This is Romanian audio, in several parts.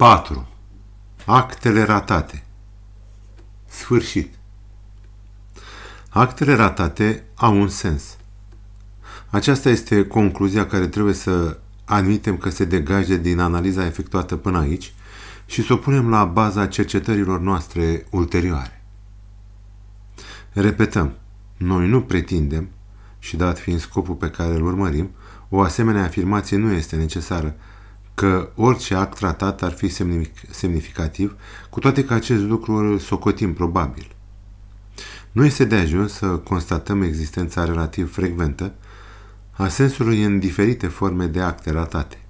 4. Actele ratate Sfârșit Actele ratate au un sens. Aceasta este concluzia care trebuie să admitem că se degaje din analiza efectuată până aici și să o punem la baza cercetărilor noastre ulterioare. Repetăm, noi nu pretindem, și dat fiind scopul pe care îl urmărim, o asemenea afirmație nu este necesară, că orice act tratat ar fi semnificativ, cu toate că acest lucru îl socotim probabil. Nu este de ajuns să constatăm existența relativ frecventă a sensului în diferite forme de acte ratate.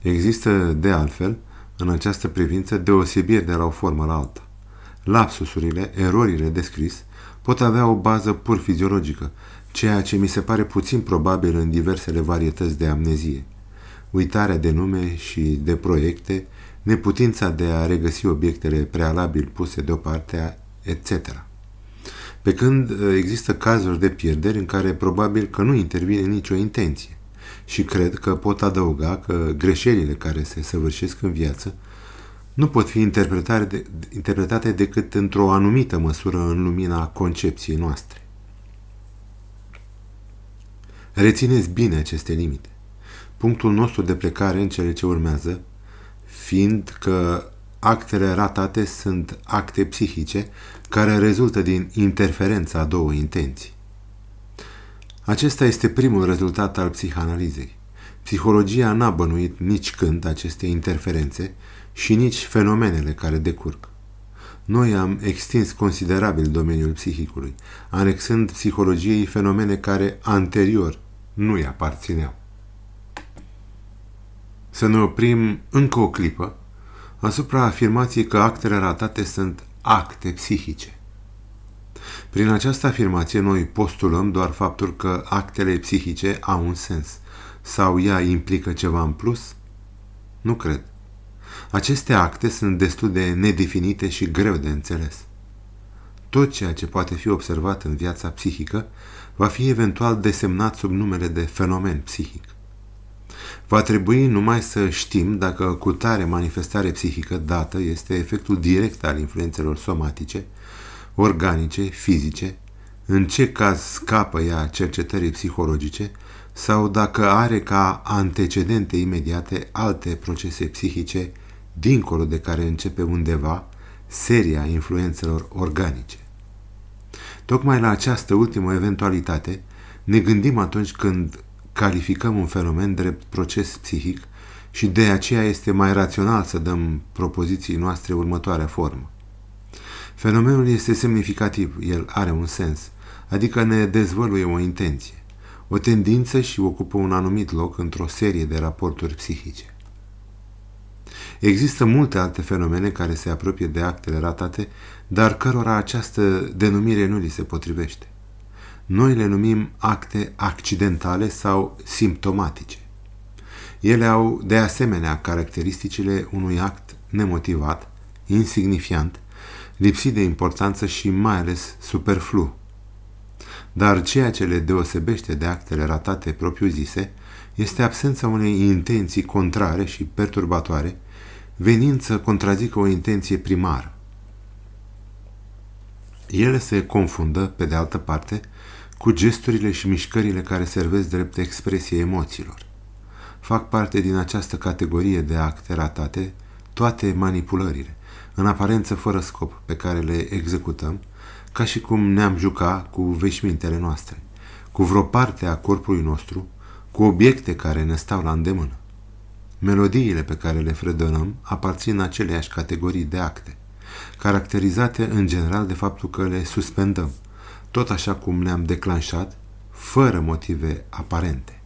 Există, de altfel, în această privință deosebiri de la o formă la alta. Lapsusurile, erorile descris, pot avea o bază pur fiziologică, ceea ce mi se pare puțin probabil în diversele varietăți de amnezie uitarea de nume și de proiecte, neputința de a regăsi obiectele prealabil puse deoparte, etc. Pe când uh, există cazuri de pierderi în care probabil că nu intervine nicio intenție și cred că pot adăuga că greșelile care se săvârșesc în viață nu pot fi de, interpretate decât într-o anumită măsură în lumina concepției noastre. Rețineți bine aceste limite. Punctul nostru de plecare în cele ce urmează, fiind că actele ratate sunt acte psihice care rezultă din interferența a două intenții. Acesta este primul rezultat al psihanalizei. Psihologia n-a bănuit nici când aceste interferențe și nici fenomenele care decurg. Noi am extins considerabil domeniul psihicului, anexând psihologiei fenomene care anterior nu i aparțineau să ne oprim încă o clipă asupra afirmației că actele ratate sunt acte psihice. Prin această afirmație noi postulăm doar faptul că actele psihice au un sens sau ea implică ceva în plus? Nu cred. Aceste acte sunt destul de nedefinite și greu de înțeles. Tot ceea ce poate fi observat în viața psihică va fi eventual desemnat sub numele de fenomen psihic. Va trebui numai să știm dacă cu tare manifestare psihică dată este efectul direct al influențelor somatice, organice, fizice, în ce caz scapă ea cercetării psihologice sau dacă are ca antecedente imediate alte procese psihice dincolo de care începe undeva seria influențelor organice. Tocmai la această ultimă eventualitate ne gândim atunci când calificăm un fenomen drept proces psihic și de aceea este mai rațional să dăm propoziției noastre următoarea formă. Fenomenul este semnificativ, el are un sens, adică ne dezvăluie o intenție, o tendință și ocupă un anumit loc într-o serie de raporturi psihice. Există multe alte fenomene care se apropie de actele ratate, dar cărora această denumire nu li se potrivește noi le numim acte accidentale sau simptomatice. Ele au de asemenea caracteristicile unui act nemotivat, insignifiant, lipsit de importanță și mai ales superflu. Dar ceea ce le deosebește de actele ratate propriu-zise este absența unei intenții contrare și perturbatoare, venind să contrazică o intenție primară. Ele se confundă, pe de altă parte, cu gesturile și mișcările care servesc drept expresie emoțiilor. Fac parte din această categorie de acte ratate toate manipulările, în aparență fără scop, pe care le executăm, ca și cum ne-am juca cu veșmintele noastre, cu vreo parte a corpului nostru, cu obiecte care ne stau la îndemână. Melodiile pe care le fredonăm aparțin aceleiași categorii de acte caracterizate în general de faptul că le suspendăm, tot așa cum le-am declanșat, fără motive aparente.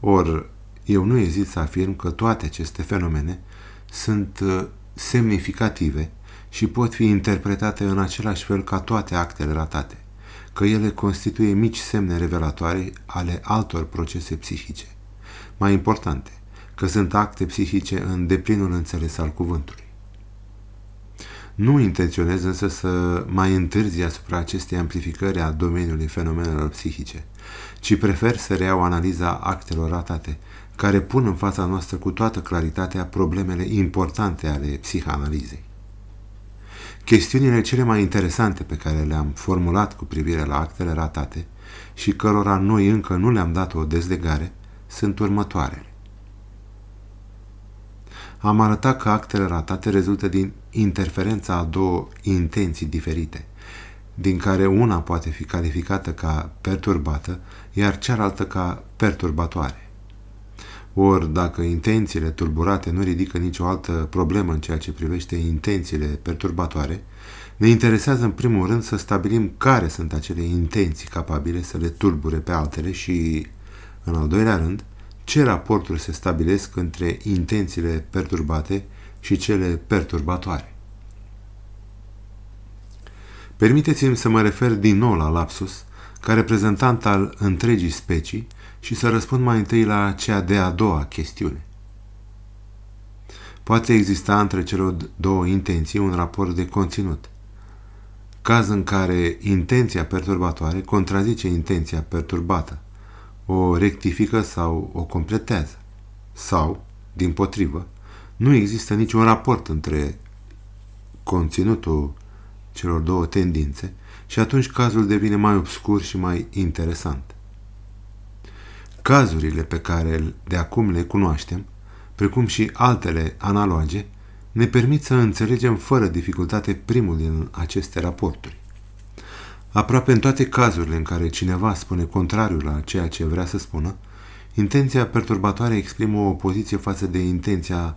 Or, eu nu ezit să afirm că toate aceste fenomene sunt uh, semnificative și pot fi interpretate în același fel ca toate actele ratate, că ele constituie mici semne revelatoare ale altor procese psihice. Mai importante, că sunt acte psihice în deplinul înțeles al cuvântului. Nu intenționez însă să mai întârzi asupra acestei amplificări a domeniului fenomenelor psihice, ci prefer să reiau analiza actelor ratate, care pun în fața noastră cu toată claritatea problemele importante ale psihanalizei. Chestiunile cele mai interesante pe care le-am formulat cu privire la actele ratate și cărora noi încă nu le-am dat o dezlegare sunt următoarele am arătat că actele ratate rezultă din interferența a două intenții diferite, din care una poate fi calificată ca perturbată, iar cealaltă ca perturbatoare. Ori, dacă intențiile tulburate nu ridică nicio altă problemă în ceea ce privește intențiile perturbatoare, ne interesează în primul rând să stabilim care sunt acele intenții capabile să le tulbure pe altele și, în al doilea rând, ce raporturi se stabilesc între intențiile perturbate și cele perturbatoare. Permiteți-mi să mă refer din nou la lapsus, ca reprezentant al întregii specii și să răspund mai întâi la cea de a doua chestiune. Poate exista între cele două intenții un raport de conținut, caz în care intenția perturbatoare contrazice intenția perturbată, o rectifică sau o completează. Sau, din potrivă, nu există niciun raport între conținutul celor două tendințe și atunci cazul devine mai obscur și mai interesant. Cazurile pe care de acum le cunoaștem, precum și altele analoge, ne permit să înțelegem fără dificultate primul din aceste raporturi. Aproape în toate cazurile în care cineva spune contrariul la ceea ce vrea să spună, intenția perturbatoare exprimă o opoziție față de intenția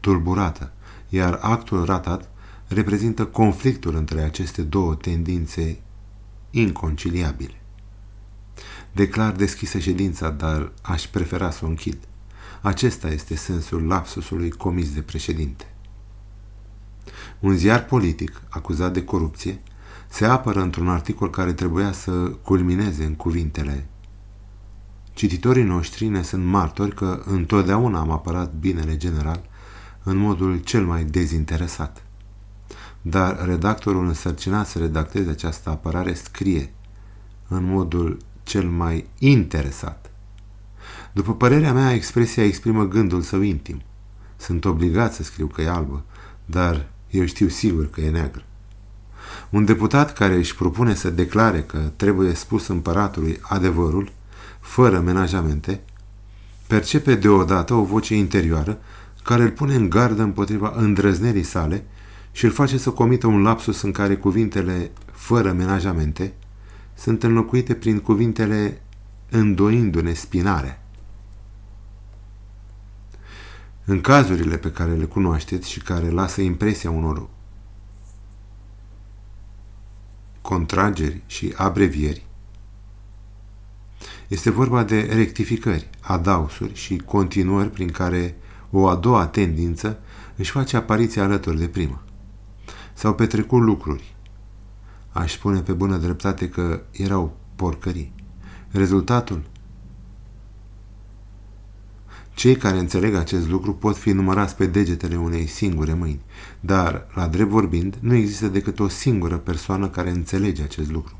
tulburată, iar actul ratat reprezintă conflictul între aceste două tendințe inconciliabile. Declar deschisă ședința, dar aș prefera să o închid. Acesta este sensul lapsusului comis de președinte. Un ziar politic acuzat de corupție se apără într-un articol care trebuia să culmineze în cuvintele Cititorii noștri ne sunt martori că întotdeauna am apărat binele general în modul cel mai dezinteresat. Dar redactorul însărcinat să redacteze această apărare scrie în modul cel mai interesat. După părerea mea, expresia exprimă gândul său intim. Sunt obligat să scriu că e albă, dar eu știu sigur că e neagră. Un deputat care își propune să declare că trebuie spus împăratului adevărul, fără menajamente, percepe deodată o voce interioară care îl pune în gardă împotriva îndrăznerii sale și îl face să comită un lapsus în care cuvintele fără menajamente sunt înlocuite prin cuvintele îndoindu-ne spinare. În cazurile pe care le cunoașteți și care lasă impresia unor contrageri și abrevieri. Este vorba de rectificări, adausuri și continuări prin care o a doua tendință își face apariția alături de prima. S-au petrecut lucruri. Aș spune pe bună dreptate că erau porcării. Rezultatul cei care înțeleg acest lucru pot fi numărați pe degetele unei singure mâini, dar, la drept vorbind, nu există decât o singură persoană care înțelege acest lucru.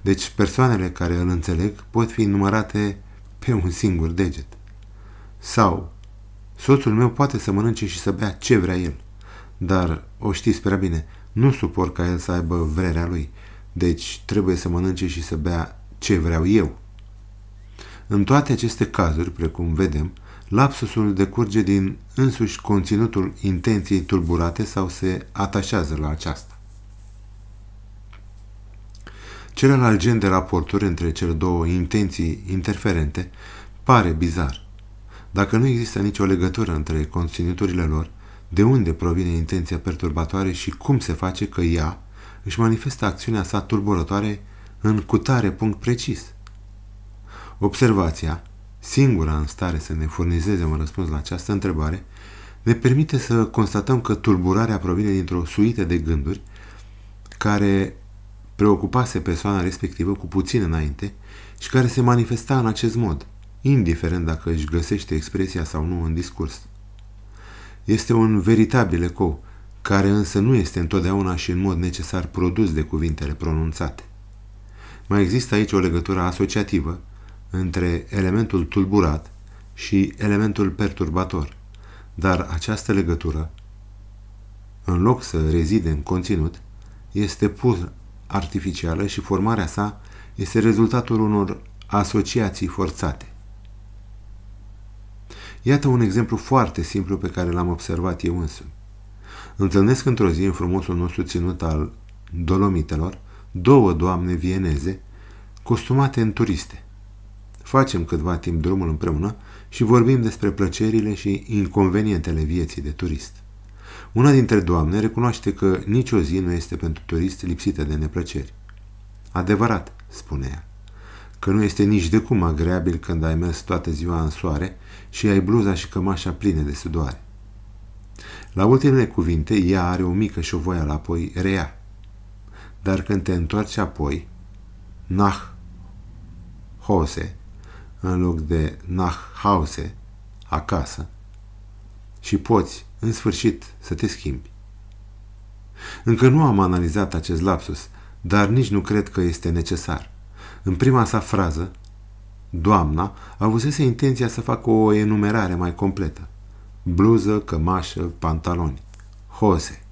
Deci, persoanele care îl înțeleg pot fi numărate pe un singur deget. Sau, soțul meu poate să mănânce și să bea ce vrea el, dar, o știți prea bine, nu suport ca el să aibă vrerea lui, deci trebuie să mănânce și să bea ce vreau eu. În toate aceste cazuri, precum vedem, Lapsusul decurge din însuși conținutul intenției tulburate sau se atașează la aceasta. Celălalt gen de raporturi între cele două intenții interferente pare bizar. Dacă nu există nicio legătură între conținuturile lor, de unde provine intenția perturbatoare și cum se face că ea își manifestă acțiunea sa tulburătoare în cutare punct precis? Observația singura în stare să ne furnizeze un răspuns la această întrebare, ne permite să constatăm că tulburarea provine dintr-o suită de gânduri care preocupase persoana respectivă cu puțin înainte și care se manifesta în acest mod, indiferent dacă își găsește expresia sau nu în discurs. Este un veritabil ecou, care însă nu este întotdeauna și în mod necesar produs de cuvintele pronunțate. Mai există aici o legătură asociativă, între elementul tulburat și elementul perturbator, dar această legătură, în loc să rezide în conținut, este pur artificială și formarea sa este rezultatul unor asociații forțate. Iată un exemplu foarte simplu pe care l-am observat eu însumi. Întâlnesc într-o zi în frumosul nostru ținut al Dolomitelor două doamne vieneze costumate în turiste. Facem câtva timp drumul împreună și vorbim despre plăcerile și inconvenientele vieții de turist. Una dintre doamne recunoaște că nicio zi nu este pentru turist lipsită de neplăceri. Adevărat, spune ea, că nu este nici de cum agreabil când ai mers toată ziua în soare și ai bluza și cămașa pline de sudoare. La ultimele cuvinte, ea are o mică la apoi rea. Dar când te întorci apoi, nah, hose, în loc de nach hause, acasă, și poți, în sfârșit, să te schimbi. Încă nu am analizat acest lapsus, dar nici nu cred că este necesar. În prima sa frază, doamna avusese intenția să facă o enumerare mai completă. Bluză, cămașă, pantaloni. Hose.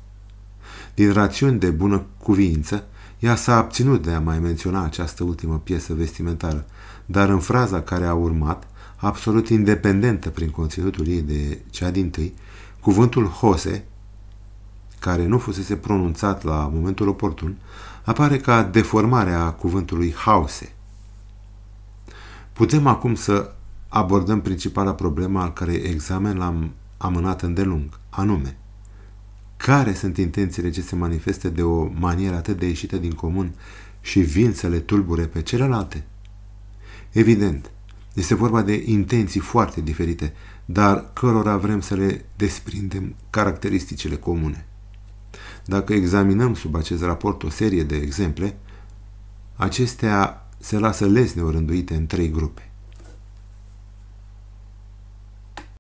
Din rațiuni de bună cuvință, ea s-a abținut de a mai menționa această ultimă piesă vestimentară, dar în fraza care a urmat, absolut independentă prin conținutul ei de cea din tâi, cuvântul Hose, care nu fusese pronunțat la momentul oportun, apare ca deformarea cuvântului hause. Putem acum să abordăm principala problemă al care examen l-am amânat îndelung, anume, care sunt intențiile ce se manifestă de o manieră atât de ieșită din comun și vin să le tulbure pe celelalte? Evident, este vorba de intenții foarte diferite, dar cărora vrem să le desprindem caracteristicile comune. Dacă examinăm sub acest raport o serie de exemple, acestea se lasă lesne orânduite în trei grupe.